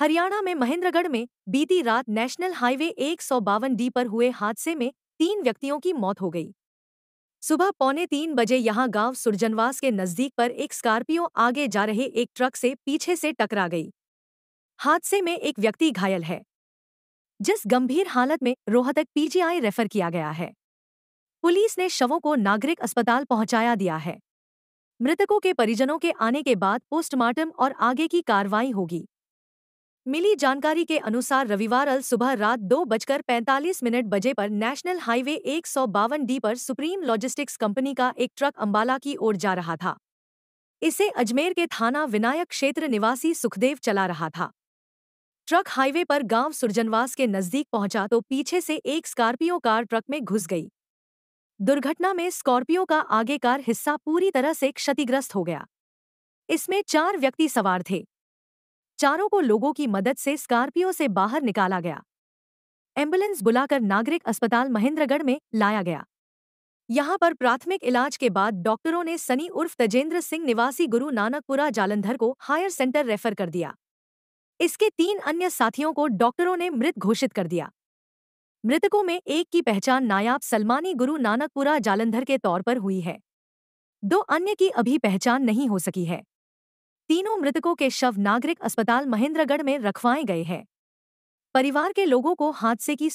हरियाणा में महेंद्रगढ़ में बीती रात नेशनल हाईवे एक डी पर हुए हादसे में तीन व्यक्तियों की मौत हो गई सुबह पौने तीन बजे यहां गांव सुरजनवास के नजदीक पर एक स्कॉर्पियो आगे जा रहे एक ट्रक से पीछे से टकरा गई हादसे में एक व्यक्ति घायल है जिस गंभीर हालत में रोहतक पीजीआई रेफर किया गया है पुलिस ने शवों को नागरिक अस्पताल पहुंचाया दिया है मृतकों के परिजनों के आने के बाद पोस्टमार्टम और आगे की कार्रवाई होगी मिली जानकारी के अनुसार रविवार अल सुबह रात दो बजकर पैंतालीस मिनट बजे पर नेशनल हाईवे एक सौ बावन डी पर सुप्रीम लॉजिस्टिक्स कंपनी का एक ट्रक अंबाला की ओर जा रहा था इसे अजमेर के थाना विनायक क्षेत्र निवासी सुखदेव चला रहा था ट्रक हाईवे पर गांव सुरजनवास के नजदीक पहुंचा तो पीछे से एक स्कॉर्पियो कार ट्रक में घुस गई दुर्घटना में स्कॉर्पियो का आगे कार हिस्सा पूरी तरह से क्षतिग्रस्त हो गया इसमें चार व्यक्ति सवार थे चारों को लोगों की मदद से स्कॉर्पियो से बाहर निकाला गया एम्बुलेंस बुलाकर नागरिक अस्पताल महेंद्रगढ़ में लाया गया यहां पर प्राथमिक इलाज के बाद डॉक्टरों ने सनी उर्फ तजेंद्र सिंह निवासी गुरु नानकपुरा जालंधर को हायर सेंटर रेफर कर दिया इसके तीन अन्य साथियों को डॉक्टरों ने मृत घोषित कर दिया मृतकों में एक की पहचान नायाब सलमानी गुरु नानकपुरा जालंधर के तौर पर हुई है दो अन्य की अभी पहचान नहीं हो सकी है तीनों मृतकों के शव नागरिक अस्पताल महेंद्रगढ़ में रखवाए गए हैं परिवार के लोगों को हादसे की